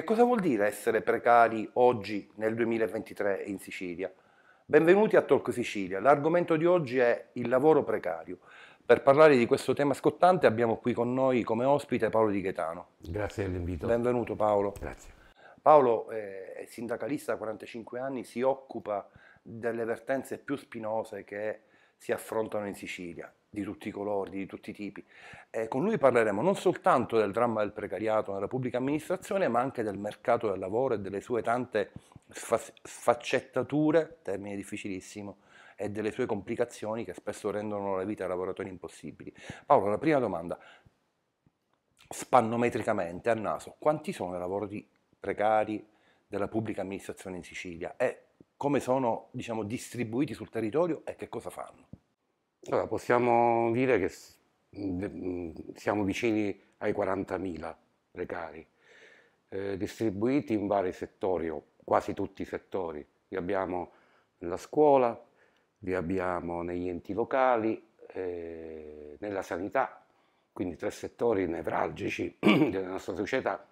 Che cosa vuol dire essere precari oggi nel 2023 in Sicilia? Benvenuti a Talk Sicilia. L'argomento di oggi è il lavoro precario. Per parlare di questo tema scottante abbiamo qui con noi come ospite Paolo Di Ghetano. Grazie dell'invito. Benvenuto Paolo. Grazie. Paolo eh, è sindacalista da 45 anni, si occupa delle vertenze più spinose che si affrontano in Sicilia di tutti i colori, di tutti i tipi. Eh, con lui parleremo non soltanto del dramma del precariato nella pubblica amministrazione, ma anche del mercato del lavoro e delle sue tante sfaccettature, termine difficilissimo, e delle sue complicazioni che spesso rendono la vita ai lavoratori impossibili. Paolo, la prima domanda, spannometricamente a naso, quanti sono i lavori precari della pubblica amministrazione in Sicilia e come sono diciamo, distribuiti sul territorio e che cosa fanno? Allora, possiamo dire che mhmm, siamo vicini ai 40.000 precari, eh, distribuiti in vari settori, o quasi tutti i settori. Li abbiamo nella scuola, li abbiamo negli enti locali, eh, nella sanità, quindi tre settori nevralgici della nostra società,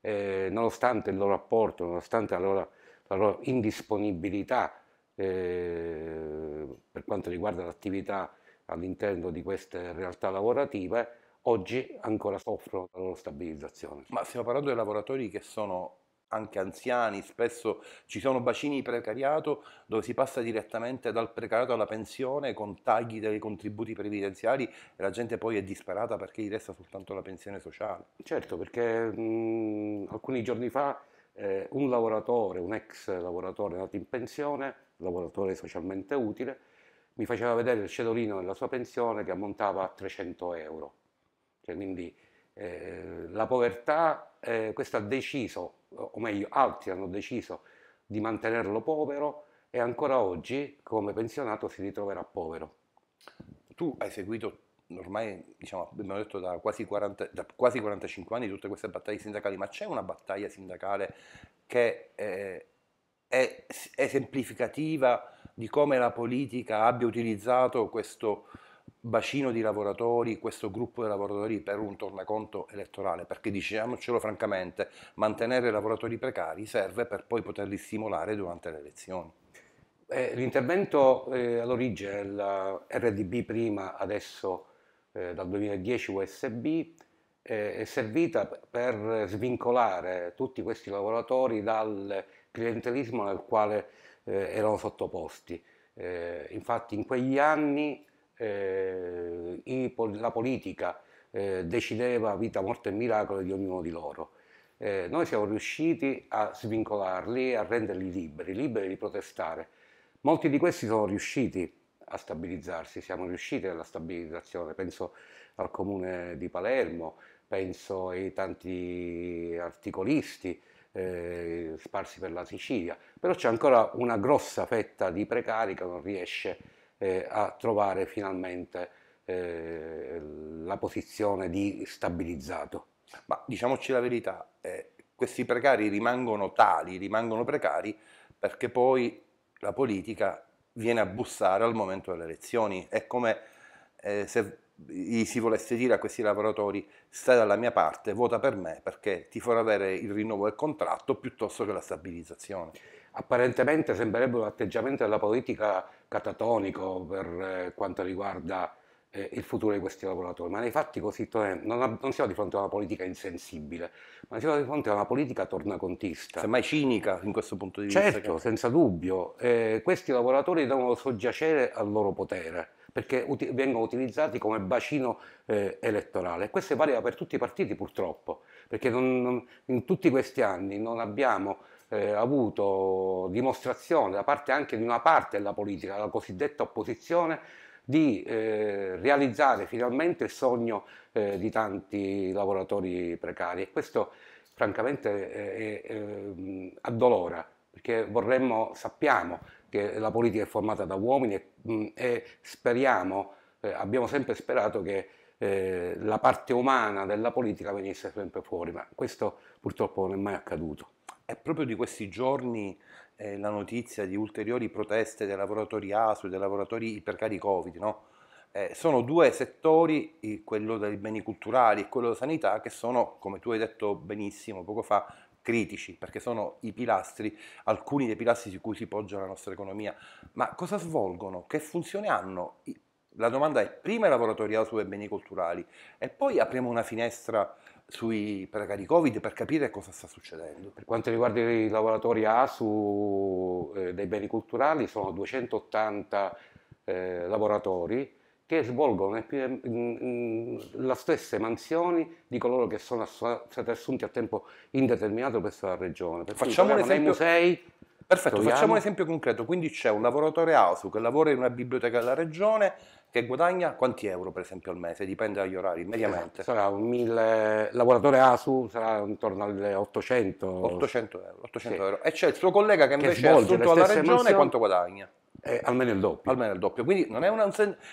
eh, nonostante il loro apporto, nonostante la loro, la loro indisponibilità eh, per quanto riguarda l'attività all'interno di queste realtà lavorative, oggi ancora soffrono la loro stabilizzazione. Ma stiamo parlando di lavoratori che sono anche anziani, spesso ci sono bacini di precariato dove si passa direttamente dal precariato alla pensione con tagli dei contributi previdenziali e la gente poi è disperata perché gli resta soltanto la pensione sociale. Certo, perché mh, mhmm, alcuni giorni fa eh, un lavoratore, un ex lavoratore nato in pensione, lavoratore socialmente utile, mi faceva vedere il cedolino della sua pensione che ammontava a 300 euro. Cioè, quindi eh, la povertà, eh, questo ha deciso, o meglio altri hanno deciso di mantenerlo povero e ancora oggi come pensionato si ritroverà povero. Tu hai seguito ormai diciamo, abbiamo detto da quasi, 40, da quasi 45 anni tutte queste battaglie sindacali, ma c'è una battaglia sindacale che eh, è esemplificativa di come la politica abbia utilizzato questo bacino di lavoratori, questo gruppo di lavoratori per un tornaconto elettorale, perché diciamocelo francamente, mantenere i lavoratori precari serve per poi poterli stimolare durante le elezioni. Eh, l'intervento eh, all'origine, il RDB prima, adesso eh, dal 2010 USB, eh, è servita per svincolare tutti questi lavoratori dal clientelismo nel quale eh, erano sottoposti. Eh, infatti in quegli anni la politica decideva vita, morte e miracolo di ognuno di loro. Eh, noi siamo riusciti a svincolarli a renderli liberi, liberi di protestare. Molti di questi sono riusciti a stabilizzarsi, siamo riusciti alla stabilizzazione, penso al comune di Palermo, penso ai tanti articolisti eh, sparsi per la Sicilia, però c'è ancora una grossa fetta di precari che non riesce eh, a trovare finalmente eh, la posizione di stabilizzato. Ma diciamoci la verità, eh, questi precari rimangono tali, rimangono precari perché poi la politica viene a bussare al momento delle elezioni. È come eh, se gli si volesse dire a questi lavoratori stai dalla mia parte, vota per me perché ti farò avere il rinnovo del contratto piuttosto che la stabilizzazione. Apparentemente sembrerebbe un atteggiamento della politica catatonico per eh, quanto riguarda eh, il futuro di questi lavoratori, ma nei fatti così eh, non, non, siamo di fronte a una politica insensibile, ma siamo di fronte a una politica tornacontista. Semmai cinica in questo punto di certo, vista. Certo, senza dubbio, eh, questi lavoratori devono soggiacere al loro potere perché uti vengono utilizzati come bacino eh, elettorale. Questo varia per tutti i partiti purtroppo, perché non, non, in tutti questi anni non abbiamo eh, avuto dimostrazione da parte anche di una parte della politica, la cosiddetta opposizione, di eh, realizzare finalmente il sogno eh, di tanti lavoratori precari e questo francamente ehm, addolora perché vorremmo, sappiamo che la politica è formata da uomini e, mh, e speriamo, eh, abbiamo sempre sperato che eh, la parte umana della politica venisse sempre fuori, ma questo purtroppo non è mai accaduto. È proprio di questi giorni eh, la notizia di ulteriori proteste dei lavoratori ASU e dei lavoratori ipercari Covid, no? eh, sono due settori, quello dei beni culturali e quello della sanità, che sono, come tu hai detto benissimo poco fa, critici, perché sono i pilastri, alcuni dei pilastri su cui si poggia la nostra economia. Ma cosa svolgono? Che funzione hanno? la domanda è prima i lavoratori auto dei beni culturali e poi apriamo una finestra sui precari Covid per capire cosa sta succedendo. Per quanto riguarda i lavoratori ASU eh, dei beni culturali sono 280 eh, lavoratori che svolgono le stesse mansioni di coloro che sono stati assunti a tempo indeterminato presso la regione. Per facciamo un esempio... musei, Perfetto, facciamo un esempio concreto. Quindi c'è un lavoratore ASU che lavora in una biblioteca della regione che guadagna quanti euro per esempio al mese? Dipende dagli orari, mediamente. Sarà un mille, lavoratore ASU sarà intorno alle 800. 800 euro. 800 sì. euro. E c'è il suo collega che, che invece è assunto alla regione emozioni, quanto guadagna? Eh, almeno il doppio. Almeno il doppio. Quindi non, una,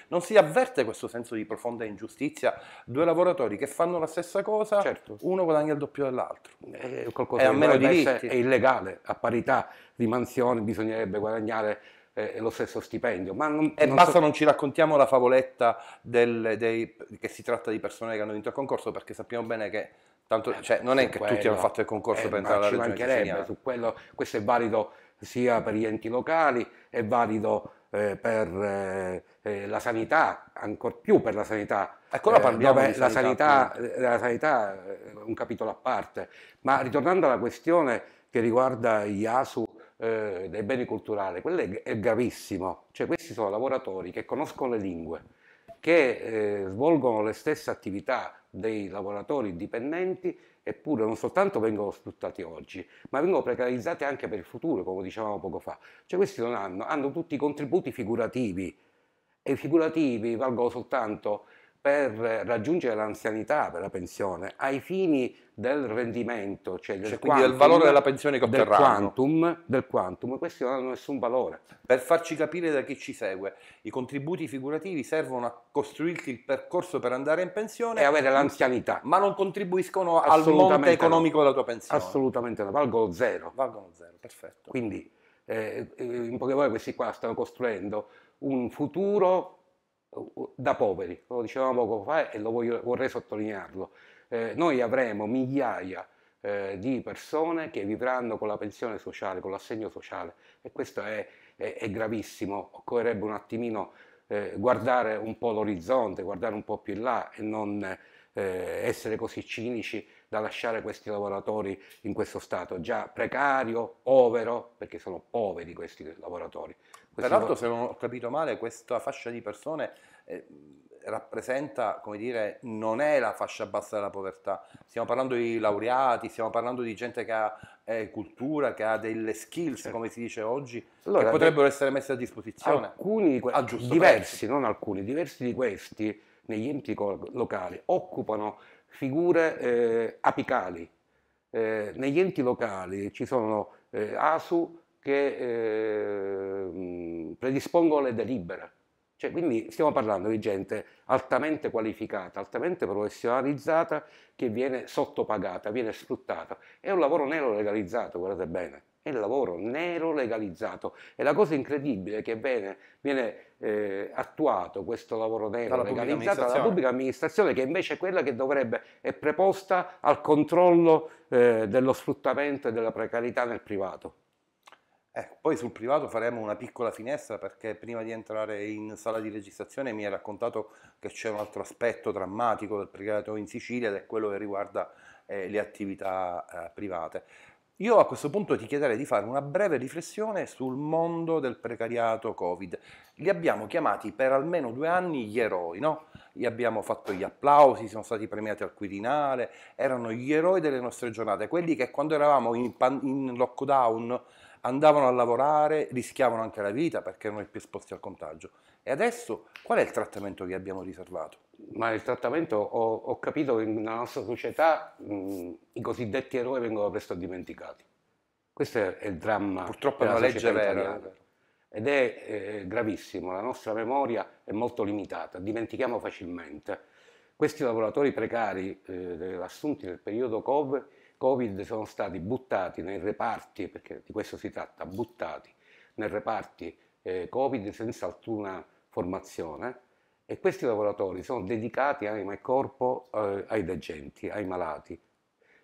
non, si avverte questo senso di profonda ingiustizia. Due lavoratori che fanno la stessa cosa, certo. uno guadagna il doppio dell'altro. È, è, a meno di essere, è illegale, a parità di mansione bisognerebbe guadagnare eh, lo stesso stipendio. Ma non, e non basta so... non ci raccontiamo la favoletta del, dei, che si tratta di persone che hanno vinto il concorso perché sappiamo bene che tanto, eh, cioè, non è che quello, tutti hanno fatto il concorso eh, per entrare alla regione su quello, questo è valido sia per gli enti locali, è valido eh, per eh, eh, la sanità, ancora più per la sanità. Ecco, la parliamo eh, la sanità, sanità la sanità è un capitolo a parte. Ma ritornando alla questione che riguarda gli ASU eh, dei beni culturali, quello è, è, gravissimo, cioè questi sono lavoratori che conoscono le lingue, che eh, svolgono le stesse attività dei lavoratori dipendenti eppure non soltanto vengono sfruttati oggi, ma vengono precarizzati anche per il futuro, come dicevamo poco fa. Cioè questi non hanno, hanno tutti i contributi figurativi e i figurativi valgono soltanto per raggiungere l'anzianità, per la pensione, ai fini del rendimento, cioè del, cioè, quantum, del valore della pensione che del quantum, del quantum, questi non hanno nessun valore. Per farci capire da chi ci segue, i contributi figurativi servono a costruirti il percorso per andare in pensione e avere l'anzianità, ma non contribuiscono al monte economico no. della tua pensione. Assolutamente no, valgono zero. Valgono zero, perfetto. Quindi, eh, eh in poche parole, questi qua stanno costruendo un futuro da poveri, lo dicevamo poco fa e lo voglio, vorrei sottolinearlo. Eh, noi avremo migliaia eh, di persone che vivranno con la pensione sociale, con l'assegno sociale e questo è, è, è gravissimo, occorrerebbe un attimino eh, guardare un po' l'orizzonte, guardare un po' più in là e non eh, essere così cinici da lasciare questi lavoratori in questo stato già precario, povero, perché sono poveri questi lavoratori. Questi l'altro, se non ho capito male, questa fascia di persone eh, rappresenta, come dire, non è la fascia bassa della povertà. Stiamo parlando di laureati, stiamo parlando di gente che ha eh, cultura, che ha delle skills, certo. come si dice oggi, allora, che potrebbero essere messe a disposizione. Alcuni, diversi, prezzo. non alcuni, diversi di questi negli enti locali occupano figure eh, apicali. Eh, negli enti locali ci sono eh, ASU che eh, predispongono le delibere, cioè, quindi stiamo parlando di gente altamente qualificata, altamente professionalizzata che viene sottopagata, viene sfruttata. È un lavoro nero legalizzato, guardate bene, è il lavoro nero legalizzato. E la cosa incredibile che viene, viene eh, attuato questo lavoro nero dalla legalizzato pubblica dalla pubblica amministrazione, che invece è quella che dovrebbe, è preposta al controllo eh, dello sfruttamento e della precarietà nel privato. Ecco, poi sul privato faremo una piccola finestra perché prima di entrare in sala di registrazione mi hai raccontato che c'è un altro aspetto drammatico del precariato in Sicilia ed è quello che riguarda eh, le attività eh, private. Io a questo punto ti chiederei di fare una breve riflessione sul mondo del precariato Covid. Li abbiamo chiamati per almeno due anni gli eroi, no? Gli abbiamo fatto gli applausi, sono stati premiati al Quirinale, erano gli eroi delle nostre giornate, quelli che quando eravamo in, pan- in lockdown andavano a lavorare, rischiavano anche la vita perché erano i più esposti al contagio. E adesso qual è il trattamento che abbiamo riservato? ma il trattamento ho, ho, capito che nella nostra società mh, i cosiddetti eroi vengono presto dimenticati. Questo è, è il dramma. Purtroppo è una legge vera. Ed è eh, gravissimo, la nostra memoria è molto limitata, dimentichiamo facilmente. Questi lavoratori precari eh, assunti nel periodo Covid sono stati buttati nei reparti, perché di questo si tratta, buttati nei reparti eh, Covid senza alcuna formazione e questi lavoratori sono dedicati anima e corpo eh, ai degenti, ai malati.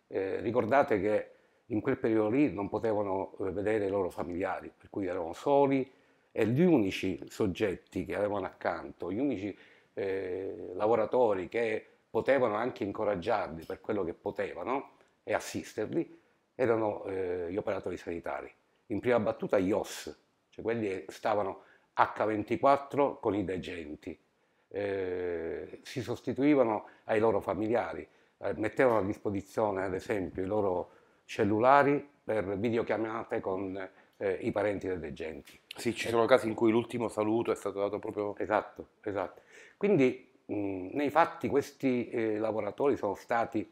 Eh, ricordate che in quel periodo lì non potevano eh, vedere i loro familiari, per cui erano soli e gli unici soggetti che avevano accanto, gli unici eh, lavoratori che potevano anche incoraggiarli per quello che potevano e assisterli, erano eh, gli operatori sanitari. In prima battuta gli OS, cioè quelli che stavano H24 con i degenti, eh, si sostituivano ai loro familiari, eh, mettevano a disposizione ad esempio i loro cellulari per videochiamate con eh, i parenti dei degenti. Sì, ci sono casi in cui l'ultimo saluto è stato dato proprio... Esatto, esatto. Quindi mh, nei fatti questi eh, lavoratori sono stati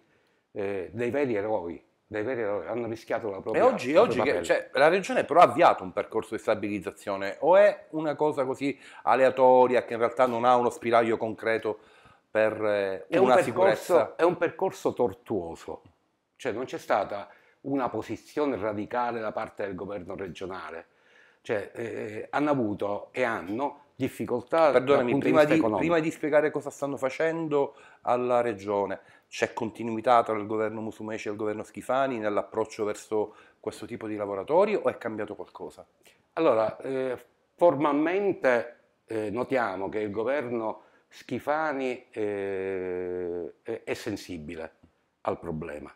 eh, dei veri eroi dai veri eroi, hanno rischiato la propria E oggi, la, oggi che, cioè, la regione però ha avviato un percorso di stabilizzazione o è una cosa così aleatoria che in realtà non ha uno spiraglio concreto per eh, una un percorso, sicurezza? È un percorso tortuoso, cioè non c'è stata una posizione radicale da parte del governo regionale, cioè eh, eh hanno avuto e hanno difficoltà Perdonami, prima di, prima di spiegare cosa stanno facendo alla regione, c'è continuità tra il governo Musumeci e il governo Schifani nell'approccio verso questo tipo di lavoratori o è cambiato qualcosa? Allora, eh, formalmente eh, notiamo che il governo Schifani eh, è sensibile al problema,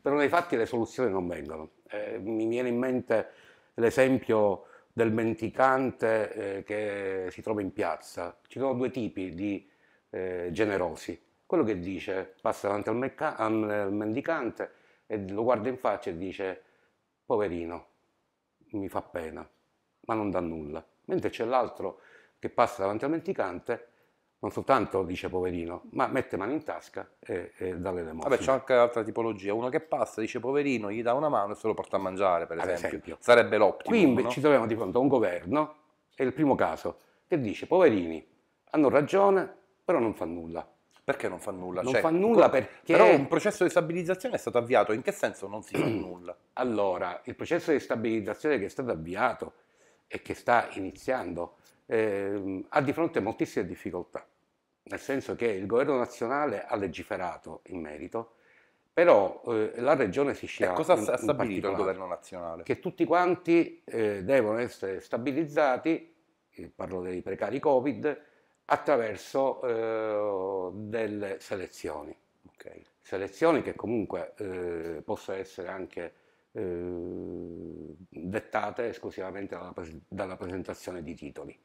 però nei fatti le soluzioni non vengono. Eh, mi viene in mente l'esempio del mendicante eh, che si trova in piazza. Ci sono due tipi di eh, generosi quello che dice, passa davanti al, al eh, mendicante e lo guarda in faccia e dice, poverino, mi fa pena, ma non dà nulla. Mentre c'è l'altro che passa davanti al mendicante non soltanto dice poverino, ma mette mano in tasca e, e dà le demosine. Vabbè, c'è anche un'altra tipologia, uno che passa, dice poverino, gli dà una mano e se lo porta a mangiare, per esempio. esempio. Sarebbe l'ottimo. Quindi no? ci troviamo di fronte a un governo, è il primo caso, che dice poverini, hanno ragione, però non fa nulla. Perché non fa nulla? Non cioè, fa nulla perché... Però un processo di stabilizzazione è stato avviato, in che senso non si fa nulla? Allora, il processo di stabilizzazione che è stato avviato e che sta iniziando eh, ha di fronte moltissime difficoltà, nel senso che il governo nazionale ha legiferato in merito, però eh, la regione siciliana... E cosa in, ha stabilito il governo nazionale? Che tutti quanti eh, devono essere stabilizzati, eh, parlo dei precari Covid, attraverso eh, delle selezioni. Okay. Selezioni che comunque eh, possono essere anche eh, dettate esclusivamente dalla, pres dalla, presentazione di titoli.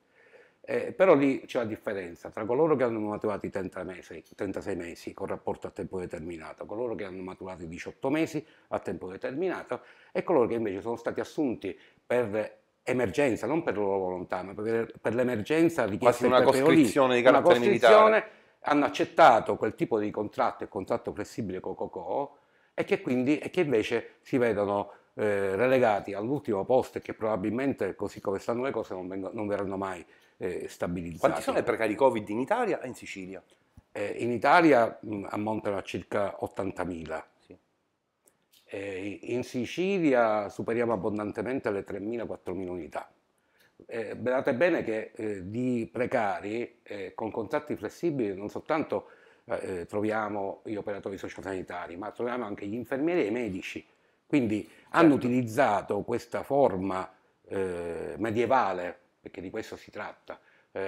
Eh, però lì c'è la differenza tra coloro che hanno maturato i 30 mesi, 36 mesi con rapporto a tempo determinato, coloro che hanno maturato i 18 mesi a tempo determinato e coloro che invece sono stati assunti per emergenza, non per loro volontà, ma per, per l'emergenza richiesta Quasi una coscrizione lì, di carattere militare. Hanno accettato quel tipo di contratto, il contratto flessibile con Cocò, e che quindi e che invece si vedono eh, relegati all'ultimo posto e che probabilmente, così come stanno le cose, non, vengono, non verranno mai eh, stabilizzati. Quanti sono i precari Covid in Italia e in Sicilia? Eh, in Italia mh, ammontano a circa 80.000 eh, in Sicilia superiamo abbondantemente le 3.000-4.000 unità. Eh, badate bene che eh, di precari eh, con contratti flessibili non soltanto eh, eh, troviamo gli operatori sociosanitari, ma troviamo anche gli infermieri e i medici. Quindi hanno certo. utilizzato questa forma medievale, perché di questo si tratta,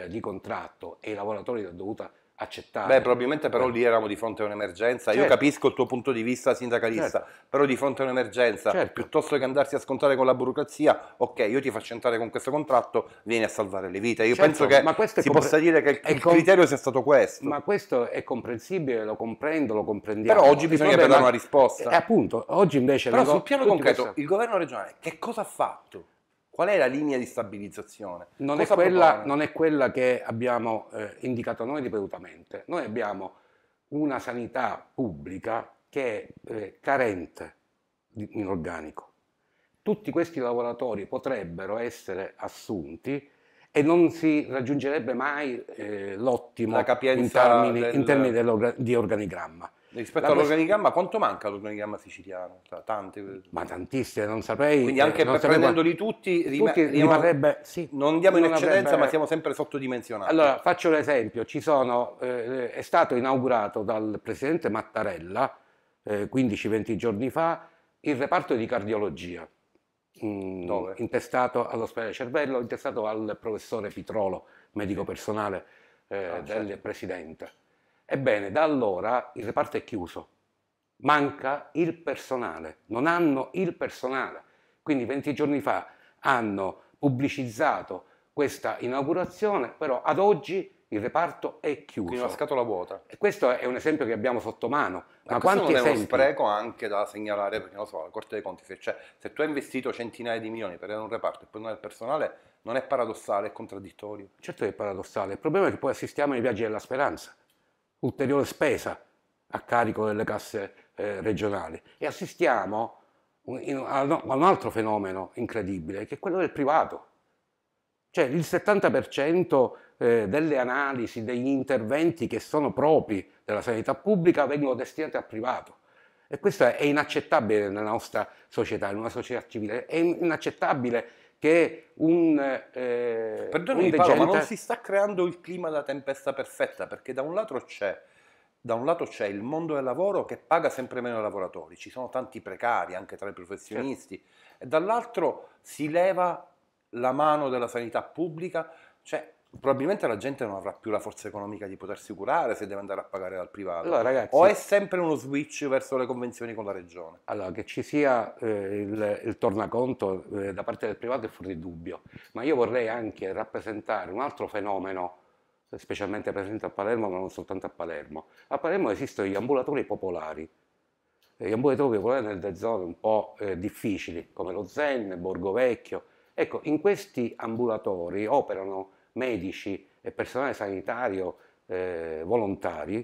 di contratto e i lavoratori l'hanno dovuta accettare. Beh, probabilmente però Beh. lì eravamo di fronte a un'emergenza. Certo. Io capisco il tuo punto di vista sindacalista, certo. però di fronte a un'emergenza, certo. piuttosto che andarsi a scontare con la burocrazia, ok, io ti faccio entrare con questo contratto, vieni a salvare le vite. Io penso certo, che si possa dire che il, criterio sia stato questo. Ma questo è comprensibile, lo comprendo, lo comprendiamo. Però oggi bisogna dare una risposta. E eh, appunto, oggi invece... Però sul piano concreto, questo... il governo regionale che cosa ha fatto? Qual è la linea di stabilizzazione? Non, è quella, non è quella, che abbiamo eh, indicato noi ripetutamente. Noi abbiamo una sanità pubblica che è eh, carente in organico. Tutti questi lavoratori potrebbero essere assunti e non si raggiungerebbe mai eh, l'ottimo in termini, del... in termini di organigramma. Rispetto all'organigramma, quanto manca l'organigramma siciliano? Cioè, tante. Ma tantissime, non saprei. Quindi anche per prendendoli quanti... tutti, rima... tutti rimarrebbe, sì, non diamo in eccedenza, avrebbe... ma siamo sempre sottodimensionati. Allora, faccio l'esempio, sono, eh, è stato inaugurato dal presidente Mattarella, eh, 15-20 giorni fa, il reparto di cardiologia, mh, mm, intestato all'ospedale Cervello, intestato al professore Pitrolo, medico personale eh, ah, del certo. presidente Ebbene, da allora il reparto è chiuso, manca il personale, non hanno il personale. Quindi 20 giorni fa hanno pubblicizzato questa inaugurazione, però ad oggi il reparto è chiuso. Quindi una scatola vuota. E questo è un esempio che abbiamo sotto mano. Ma, ma quanti non esempi? è uno spreco anche da segnalare, perché non so, la Corte dei Conti, se, cioè, se tu hai investito centinaia di milioni per un reparto e poi non hai il personale, non è paradossale, è contraddittorio? Certo che è paradossale, il problema è che poi assistiamo ai viaggi della speranza ulteriore spesa a carico delle casse eh, regionali e assistiamo in, a, a un altro fenomeno incredibile che è quello del privato. Cioè il 70% eh, delle analisi, degli interventi che sono propri della sanità pubblica vengono destinati al privato. E questo è inaccettabile nella nostra società, in una società civile, è inaccettabile che un, eh, Perdonami, un Paolo, ma non si sta creando il clima da tempesta perfetta, perché da un lato c'è da un lato c'è il mondo del lavoro che paga sempre meno i lavoratori, ci sono tanti precari anche tra i professionisti, certo. e dall'altro si leva la mano della sanità pubblica, cioè probabilmente la gente non avrà più la forza economica di potersi curare se deve andare a pagare dal privato. Allora, ragazzi, o è sempre uno switch verso le convenzioni con la regione? Allora, che ci sia eh, il, il, tornaconto eh, da parte del privato è fuori dubbio, ma io vorrei anche rappresentare un altro fenomeno specialmente presente a Palermo, ma non soltanto a Palermo. A Palermo esistono gli mhm. ambulatori popolari, gli ambulatori popolari nelle zone un po' eh, difficili, come lo Zen, Borgo Vecchio. Ecco, in questi ambulatori operano medici e personale sanitario eh, volontari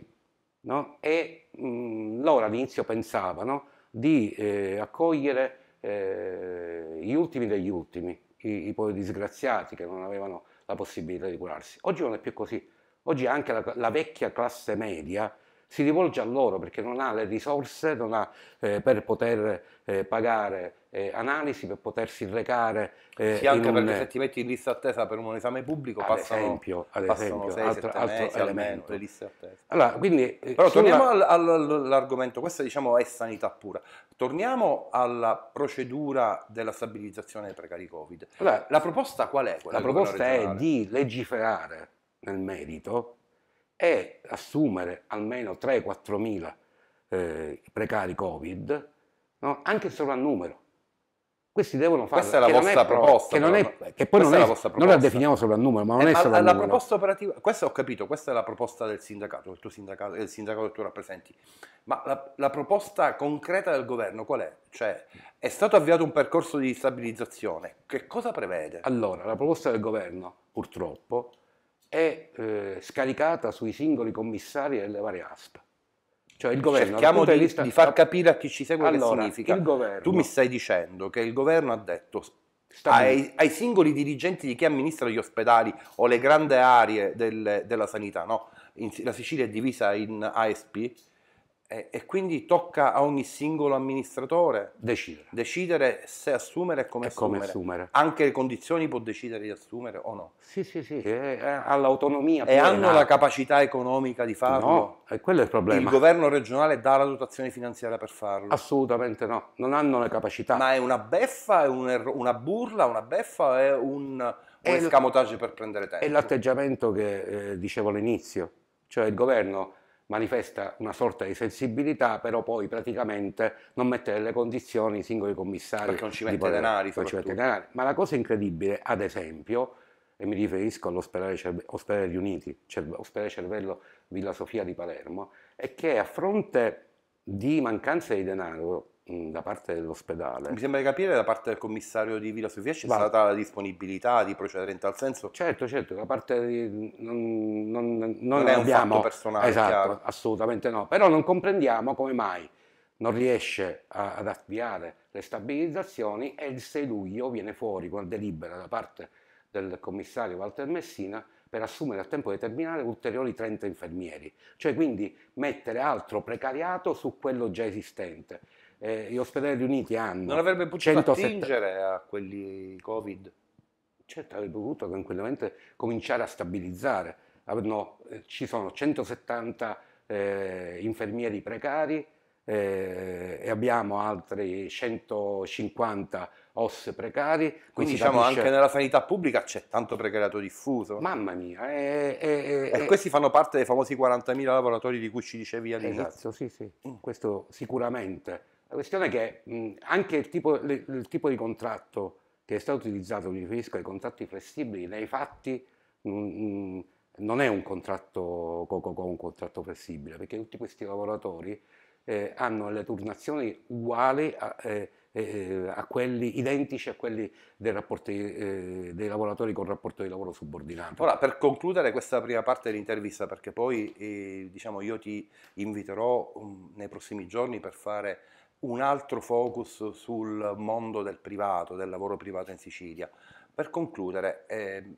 no? e mh, mm, loro all'inizio pensavano di eh, accogliere eh, gli ultimi degli ultimi, i, i poveri disgraziati che non avevano la possibilità di curarsi. Oggi non è più così, oggi anche la, la vecchia classe media si rivolge a loro perché non ha le risorse non ha, eh, per poter eh, pagare eh, analisi, per potersi recare. Eh, sì, anche un... perché se ti metti in lista attesa per un esame pubblico ad passano, esempio, ad passano esempio, 6, altro, altro almeno le liste attese. Allora, quindi, eh, Però sulla... torniamo all'argomento, questa diciamo è sanità pura. Torniamo alla procedura della stabilizzazione dei precari Covid. Allora, la proposta qual è? La proposta è di legiferare nel merito e assumere almeno 3-4 mila eh, precari Covid, no? anche il sovrannumero. Questi devono fare... Questa è la vostra proposta. Che, non è, che poi non, è, è non la definiamo sovrannumero, ma non eh, è sovrannumero. La proposta operativa, questa ho capito, questa è la proposta del sindacato, del tuo sindacato, del sindacato che tu rappresenti. Ma la, la proposta concreta del governo qual è? Cioè, è stato avviato un percorso di stabilizzazione, che cosa prevede? Allora, la proposta del governo, purtroppo, è eh, scaricata sui singoli commissari delle varie ASP. Cioè il governo, Cerchiamo di, di, di, far capire a chi ci segue allora, che significa. Governo... tu mi stai dicendo che il governo ha detto ai, ai, singoli dirigenti di chi amministra gli ospedali o le grandi aree del, della sanità, no? In, la Sicilia è divisa in ASP, e, e quindi tocca a ogni singolo amministratore decidere, decidere se assumere e come, assumere. come assumere. Anche le condizioni può decidere di assumere o no. Sì, sì, sì, eh, eh. Eh, ha l'autonomia. E hanno la capacità economica di farlo? No, e quello è il problema. Il governo regionale dà la dotazione finanziaria per farlo? Assolutamente no, non hanno le capacità. Ma è una beffa, è un er- una burla, una beffa, o è un, un è escamotage l- per prendere tempo? È l'atteggiamento che eh, dicevo all'inizio, cioè il governo manifesta una sorta di sensibilità, però poi praticamente non mette nelle condizioni i singoli commissari. Perché non ci mette poter, denari. Non ci mette denari. Ma la cosa incredibile, ad esempio, e mi riferisco all'ospedale Cerve- ospedale Riuniti, Cerve- ospedale Cervello Villa Sofia di Palermo, è che a fronte di mancanza di denaro Mm, da parte dell'ospedale. Mi sembra di capire da parte del commissario di Villa Sofia c'è stata la disponibilità di procedere in tal senso? Certo, certo, da parte di... non, non, non, non è abbiamo... un personale. Esatto, assolutamente no, però non comprendiamo come mai non riesce a, ad avviare le stabilizzazioni e il 6 luglio viene fuori con delibera da parte del commissario Walter Messina per assumere a tempo determinare ulteriori 30 infermieri, cioè quindi mettere altro precariato su quello già esistente eh, gli ospedali riuniti hanno... Non avrebbe potuto 170... attingere a quelli Covid? Certo, avrebbe potuto tranquillamente cominciare a stabilizzare. Ah, no, eh, ci sono 170 eh, infermieri precari eh, e abbiamo altri 150 OS precari. Quindi diciamo capisce... anche nella sanità pubblica c'è tanto precariato diffuso. Mamma mia. Eh, eh, eh e eh. questi fanno parte dei famosi 40.000 lavoratori di cui ci dicevi all'inizio. Esatto, sì, sì. Mm. Questo sicuramente la questione è che mh, anche il tipo, le, il tipo, di contratto che è stato utilizzato, mi riferisco ai contratti flessibili, nei fatti mh, non è un contratto, un contratto flessibile, perché tutti questi lavoratori eh, hanno le turnazioni uguali a, eh, eh, eh a, quelli identici a quelli dei, rapporti, eh, dei lavoratori con rapporto di lavoro subordinato. Ora, per concludere questa prima parte dell'intervista, perché poi eh, diciamo, io ti inviterò um, nei prossimi giorni per fare un altro focus sul mondo del privato, del lavoro privato in Sicilia. Per concludere, eh,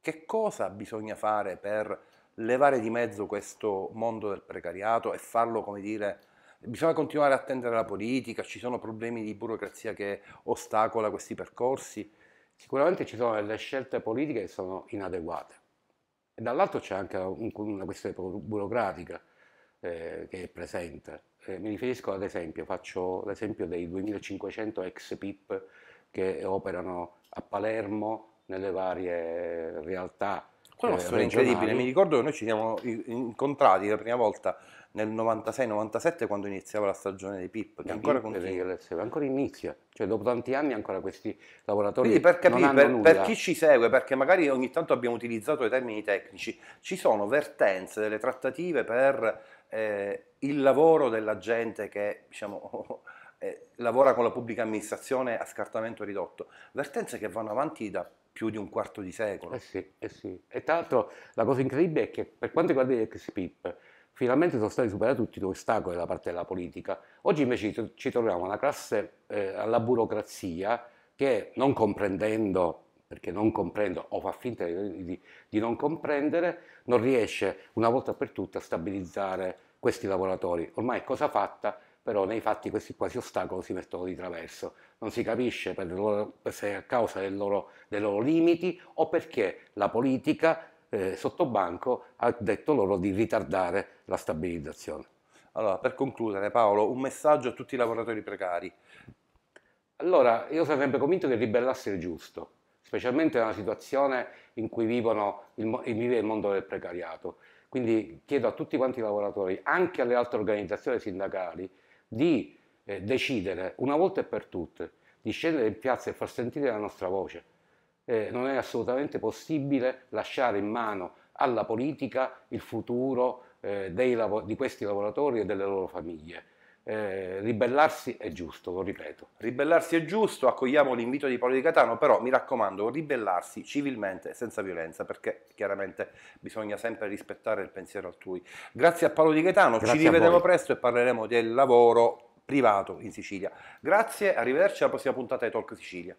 che cosa bisogna fare per levare di mezzo questo mondo del precariato e farlo, come dire, bisogna continuare a attendere la politica, ci sono problemi di burocrazia che ostacola questi percorsi? Sicuramente ci sono delle scelte politiche che sono inadeguate. E dall'altro c'è anche una questione burocratica eh, che è presente eh, mi riferisco ad esempio, faccio l'esempio dei 2500 ex PIP che operano a Palermo nelle varie realtà. Quello eh, è incredibile, mi ricordo che noi ci siamo incontrati la prima volta nel 96-97 quando iniziava la stagione dei PIP, che ancora PIP continua. Ancora inizia, cioè dopo tanti anni ancora questi lavoratori Quindi per capire, per, per, chi ci segue, perché magari ogni tanto abbiamo utilizzato i termini tecnici, ci sono vertenze delle trattative per eh, il lavoro della gente che diciamo, eh, lavora con la pubblica amministrazione a scartamento ridotto, vertenze che vanno avanti da più di un quarto di secolo. Eh sì, eh sì. E tra l'altro la cosa incredibile è che per quanto riguarda gli ex PIP, finalmente sono stati superati tutti gli ostacoli da parte della politica. Oggi invece ci troviamo alla classe, eh, alla burocrazia, che non comprendendo perché non comprendo o fa finta di, di, di non comprendere, non riesce una volta per tutte a stabilizzare questi lavoratori. Ormai è cosa fatta, però nei fatti questi quasi ostacoli si mettono di traverso. Non si capisce loro, se è a causa loro, dei loro limiti o perché la politica eh, sottobanco ha detto loro di ritardare la stabilizzazione. Allora, per concludere Paolo, un messaggio a tutti i lavoratori precari. Allora, io sarei sempre convinto che ribellarsi è giusto, specialmente nella situazione in cui vivono il, vive il mondo del precariato. Quindi chiedo a tutti quanti i lavoratori, anche alle altre organizzazioni sindacali, di eh, decidere una volta e per tutte di scendere in piazza e far sentire la nostra voce. Eh, non è assolutamente possibile lasciare in mano alla politica il futuro eh, dei, di questi lavoratori e delle loro famiglie eh, ribellarsi è giusto, lo ripeto, ribellarsi è giusto, accogliamo l'invito di Paolo di Catano, però mi raccomando, ribellarsi civilmente senza violenza, perché chiaramente bisogna sempre rispettare il pensiero altrui. Grazie a Paolo di Catano, Grazie ci rivedremo presto e parleremo del lavoro privato in Sicilia. Grazie, arrivederci alla prossima puntata di Talk Sicilia.